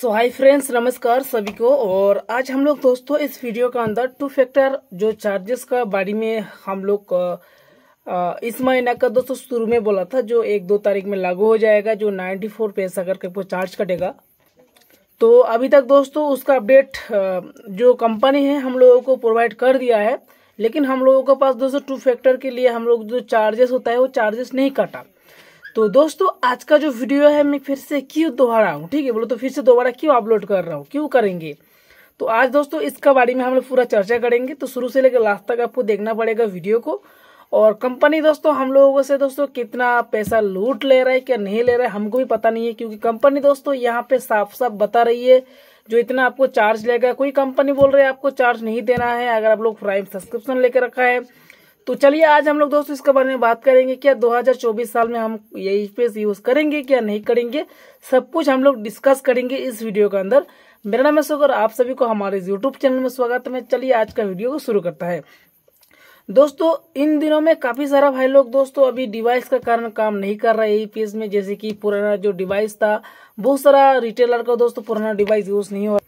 सो hi friends नमस्कार सभी को और आज हम लोग दोस्तों इस वीडियो का अंदर टू फैक्टर जो चार्जेस का बारे में हम लोग इस महीना का दोस्तों शुरू में बोला था जो एक दो तारीख में लागू हो जाएगा जो 94 फोर पैसा करके वो चार्ज कटेगा तो अभी तक दोस्तों उसका अपडेट जो कंपनी है हम लोगों को प्रोवाइड कर दिया है लेकिन हम लोगों के पास दोस्तों टू फैक्टर के लिए हम लोग जो चार्जेस होता है वो चार्जेस नहीं काटा तो दोस्तों आज का जो वीडियो है मैं फिर से क्यों दोहरा हूँ ठीक है बोलो तो फिर से दोबारा क्यों अपलोड कर रहा हूँ क्यों करेंगे तो आज दोस्तों इसका बारे में हम लोग पूरा चर्चा करेंगे तो शुरू से लेकर लास्ट तक आपको देखना पड़ेगा वीडियो को और कंपनी दोस्तों हम लोगों से दोस्तों कितना पैसा लूट ले रहा है क्या नहीं ले रहा है हमको भी पता नहीं है क्योंकि कंपनी दोस्तों यहाँ पे साफ साफ बता रही है जो इतना आपको चार्ज लेगा कोई कंपनी बोल रही है आपको चार्ज नहीं देना है अगर आप लोग प्राइम सब्सक्रिप्शन लेकर रखा है तो चलिए आज हम लोग दोस्तों इसके बारे में बात करेंगे क्या 2024 साल में हम यही स्पेस यूज करेंगे क्या नहीं करेंगे सब कुछ हम लोग डिस्कस करेंगे इस वीडियो के अंदर मेरा नाम है सुगर आप सभी को हमारे यूट्यूब चैनल में स्वागत है चलिए आज का वीडियो को शुरू करता है दोस्तों इन दिनों में काफी सारा भाई लोग दोस्तों अभी डिवाइस का कारण काम नहीं कर रहे ई पी में जैसे कि पुराना जो डिवाइस था बहुत सारा रिटेलर का दोस्तों पुराना डिवाइस यूज नहीं हो रहा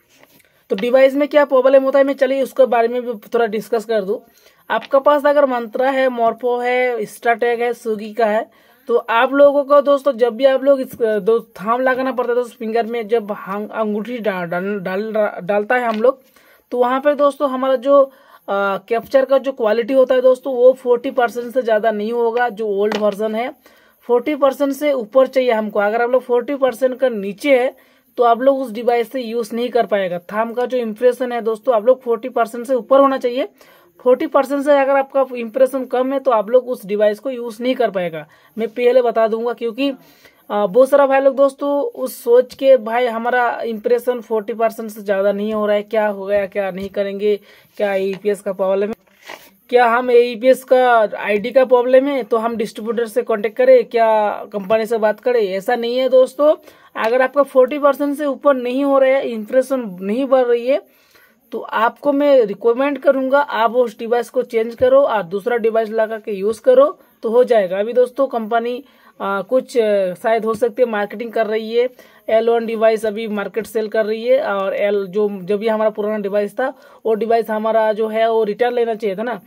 तो डिवाइस में क्या प्रॉब्लम होता है मैं चलिए उसके बारे में भी थोड़ा डिस्कस कर दूँ आपका पास अगर मंत्रा है मोरफो है स्टाटेक है स्विगी का है तो आप लोगों को दोस्तों जब भी आप लोग इस दो थाम लगाना पड़ता है दोस्तों फिंगर में जब अंगूठी डाल, डा, डा, डालता है हम लोग तो वहाँ पर दोस्तों हमारा जो कैप्चर का जो क्वालिटी होता है दोस्तों वो फोर्टी परसेंट से ज़्यादा नहीं होगा जो ओल्ड वर्जन है फोर्टी परसेंट से ऊपर चाहिए हमको अगर आप लोग फोर्टी परसेंट का नीचे है तो आप लोग उस डिवाइस से यूज नहीं कर पाएगा थाम का जो इम्प्रेशन है दोस्तों आप लोग फोर्टी परसेंट से ऊपर होना चाहिए फोर्टी परसेंट से अगर आपका इम्प्रेशन कम है तो आप लोग उस डिवाइस को यूज नहीं कर पाएगा मैं पहले बता दूंगा क्योंकि बहुत सारा भाई लोग दोस्तों उस सोच के भाई हमारा इम्प्रेशन फोर्टी परसेंट से ज़्यादा नहीं हो रहा है क्या हो गया क्या नहीं करेंगे क्या ईपीएस का प्रॉब्लम है क्या हम ए e का आईडी का प्रॉब्लम है तो हम डिस्ट्रीब्यूटर से कांटेक्ट करें क्या कंपनी से बात करें ऐसा नहीं है दोस्तों अगर आपका फोर्टी परसेंट से ऊपर नहीं हो रहा है इन्फ्लेशन नहीं बढ़ रही है तो आपको मैं रिकमेंड करूंगा आप उस डिवाइस को चेंज करो और दूसरा डिवाइस लगा के यूज़ करो तो हो जाएगा अभी दोस्तों कंपनी आ, कुछ शायद हो सकती है मार्केटिंग कर रही है एल वन डिवाइस अभी मार्केट सेल कर रही है और एल जो जब भी हमारा पुराना डिवाइस था वो डिवाइस हमारा जो है वो रिटर्न लेना चाहिए था ना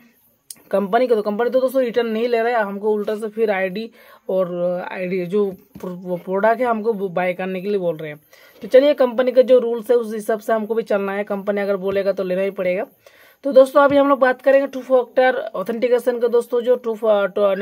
कंपनी का तो कंपनी तो दोस्तों रिटर्न नहीं ले रहा है हमको उल्टा से फिर आईडी और आईडी जो प्रोडक्ट है हमको बाय करने के लिए बोल रहे हैं तो चलिए कंपनी का जो रूल्स है उस हिसाब से हमको भी चलना है कंपनी अगर बोलेगा तो लेना ही पड़ेगा तो दोस्तों अभी हम लोग बात करेंगे टू फैक्टर ऑथेंटिकेशन का दोस्तों जो टू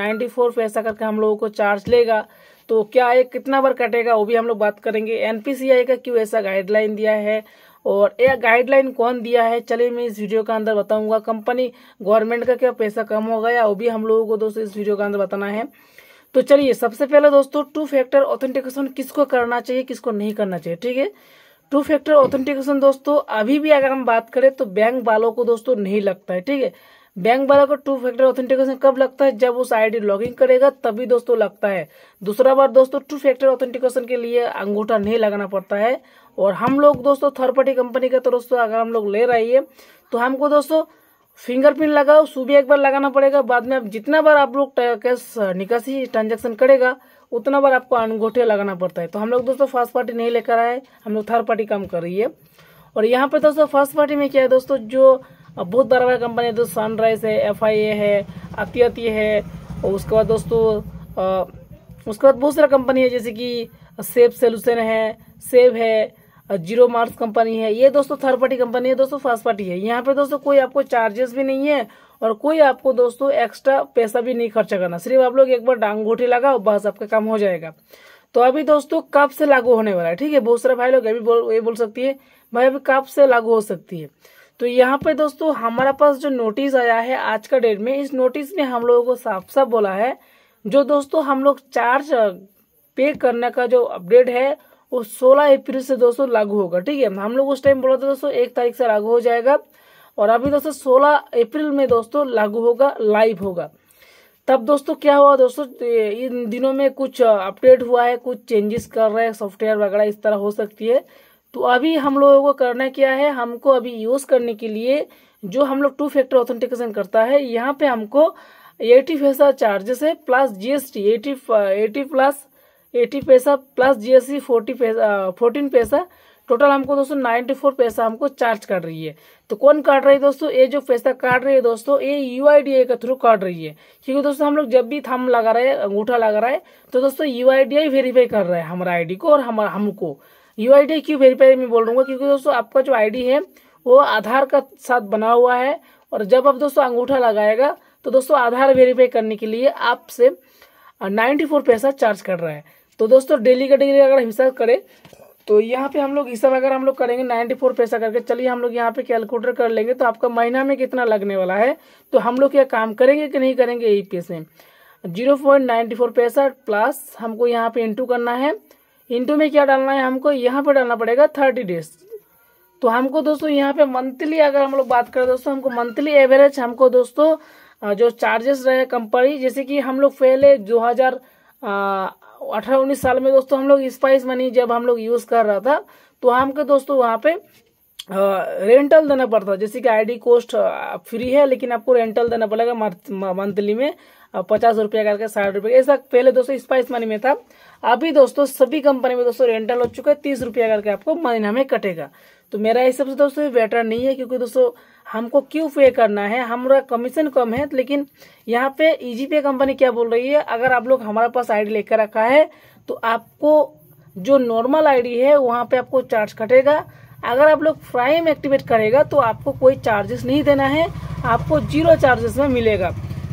नाइन्टी फोर पैसा करके हम लोगों को चार्ज लेगा तो क्या है कितना बार कटेगा वो भी हम लोग बात करेंगे एनपीसीआई का क्यों ऐसा गाइडलाइन दिया है और यह गाइडलाइन कौन दिया है चलिए मैं इस वीडियो के अंदर बताऊंगा कंपनी गवर्नमेंट का क्या पैसा कम होगा या वो भी हम लोगों को दोस्तों इस वीडियो के अंदर बताना है तो चलिए सबसे पहले दोस्तों टू फैक्टर ऑथेंटिकेशन किसको करना चाहिए किसको नहीं करना चाहिए ठीक है टू फैक्टर ऑथेंटिकेशन दोस्तों अभी भी अगर हम बात करें तो बैंक वालों को दोस्तों नहीं लगता है ठीक है बैंक वालों को टू फैक्टर ऑथेंटिकेशन कब लगता है जब उस आईडी लॉगिन करेगा तभी दोस्तों लगता है दूसरा बार दोस्तों टू फैक्टर ऑथेंटिकेशन के लिए अंगूठा नहीं लगाना पड़ता है और हम लोग दोस्तों थर्ड पार्टी कंपनी का तो दोस्तों अगर हम लोग ले रहे हैं तो हमको दोस्तों फिंगरप्रिंट लगाओ सुबह एक बार लगाना पड़ेगा बाद में आप जितना बार आप लोग कैश निकासी ट्रांजेक्शन करेगा उतना बार आपको अंगूठे लगाना पड़ता है तो हम लोग दोस्तों फर्स्ट पार्टी नहीं लेकर आए हम लोग थर्ड पार्टी काम कर रही है और यहाँ पे दोस्तों फर्स्ट पार्टी में क्या है दोस्तों जो बहुत बड़ा बड़ा कंपनी है दोस्तों सनराइज है एफ है अतियती है और उसके बाद दोस्तों उसके बाद बहुत सारा कंपनी है जैसे कि सेब सोल्यूशन है सेब है जीरो मार्क्स कंपनी है ये दोस्तों थर्ड पार्टी कंपनी है दोस्तों फर्स्ट पार्टी है यहाँ पे दोस्तों कोई आपको चार्जेस भी नहीं है और कोई आपको दोस्तों एक्स्ट्रा पैसा भी नहीं खर्चा करना सिर्फ आप लोग एक बार डांगोटी लगाओ बस आपका काम हो जाएगा तो अभी दोस्तों कब से लागू होने वाला है ठीक है बहुत सारे भाई लोग अभी बोल ये बोल सकती है भाई अभी कब से लागू हो सकती है तो यहाँ पे दोस्तों हमारा पास जो नोटिस आया है आज का डेट में इस नोटिस में हम लोगों को साफ साफ बोला है जो दोस्तों हम लोग चार्ज पे uh, करने का जो अपडेट है वो 16 अप्रैल से दोस्तों लागू होगा ठीक है हम लोग उस टाइम बोला था दोस्तों एक तारीख से लागू हो जाएगा और अभी दोस्तों सोलह अप्रैल में दोस्तों लागू होगा लाइव होगा तब दोस्तों क्या हुआ दोस्तों तो इन दिनों में कुछ अपडेट हुआ है कुछ चेंजेस कर रहे हैं सॉफ्टवेयर वगैरह इस तरह हो सकती है तो अभी हम लोगों को करना क्या है हमको अभी यूज़ करने के लिए जो हम लोग टू फैक्टर ऑथेंटिकेशन करता है यहाँ पे हमको एटी पैसा चार्जेस है plus GST eighty eighty plus eighty पैसा प्लस जीएसटी फोर्टी पैसा फोर्टीन पैसा टोटल हमको दोस्तों नाइन्टी फोर पैसा हमको चार्ज कर रही है तो कौन काट रही है दोस्तों ये जो पैसा काट रही है दोस्तों ये यू के थ्रू काट रही है क्योंकि दोस्तों हम लोग जब भी थम लगा रहे हैं अंगूठा लगा रहा है तो दोस्तों U I I D verify कर रहा है हमारा आई डी को और हमारा हमको यू आई आई डी क्यों वेरीफाई मैं बोल रूंगा क्योंकि दोस्तों आपका जो आईडी है वो आधार का साथ बना हुआ है और जब आप दोस्तों अंगूठा लगाएगा तो दोस्तों आधार वेरीफाई करने के लिए आपसे नाइन्टी फोर पैसा चार्ज कर रहा है तो दोस्तों डेली का डेली अगर हिसाब करें तो यहाँ पे हम लोग हिसाब अगर हम लोग करेंगे नाइन्टी फोर पैसा करके चलिए हम लोग यहाँ पे कैलकुलेटर कर लेंगे तो आपका महीना में कितना लगने वाला है तो हम लोग क्या काम करेंगे कि नहीं करेंगे ई पी एस में जीरो पॉइंट नाइन्टी फोर पैसा प्लस हमको यहाँ पे इंटू करना है इंटू में क्या डालना है हमको यहाँ पे डालना पड़ेगा थर्टी डेज तो हमको दोस्तों यहाँ पे मंथली अगर हम लोग बात करें दोस्तों हमको मंथली एवरेज हमको दोस्तों जो चार्जेस रहे कंपनी जैसे कि हम लोग पहले दो अठारह उन्नीस साल में दोस्तों हम लोग स्पाइस मनी जब हम लोग यूज कर रहा था तो हमको दोस्तों वहाँ पे रेंटल देना पड़ता जैसे कि आईडी कोस्ट फ्री है लेकिन आपको रेंटल देना पड़ेगा मंथली में पचास रुपया करके साठ रुपया ऐसा पहले दोस्तों स्पाइस मनी में था अभी दोस्तों सभी कंपनी में दोस्तों रेंटल हो चुका है तीस रुपया करके आपको महीना में कटेगा तो मेरा हिसाब से दोस्तों बेटर नहीं है क्योंकि दोस्तों हमको क्यों पे करना है हमारा कमीशन कम है लेकिन यहाँ पे इजी पे कंपनी क्या बोल रही है अगर आप लोग हमारे पास आईडी लेकर रखा है तो आपको जो नॉर्मल आईडी है वहाँ पे आपको चार्ज कटेगा अगर आप लोग प्राइम एक्टिवेट करेगा तो आपको कोई चार्जेस नहीं देना है आपको जीरो चार्जेस में मिलेगा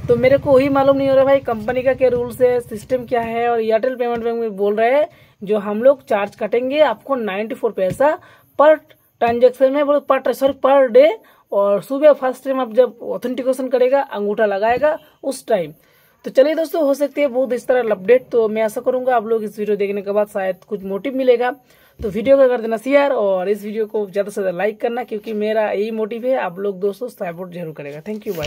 तो मेरे को वही मालूम नहीं हो रहा भाई कंपनी का क्या रूल्स है सिस्टम क्या है और एयरटेल पेमेंट बैंक में बोल रहे हैं जो हम लोग चार्ज कटेंगे आपको नाइन्टी पैसा पर ट्रांजेक्शन में बोलो पर सॉरी पर डे और सुबह फर्स्ट टाइम आप जब ऑथेंटिकेशन करेगा अंगूठा लगाएगा उस टाइम तो चलिए दोस्तों हो सकती है बहुत इस तरह अपडेट तो मैं ऐसा करूंगा आप लोग इस वीडियो देखने के बाद शायद कुछ मोटिव मिलेगा तो वीडियो को कर देना शेयर और इस वीडियो को ज़्यादा से ज़्यादा लाइक करना क्योंकि मेरा यही मोटिव है आप लोग दोस्तों सपोर्ट जरूर करेगा थैंक यू बाय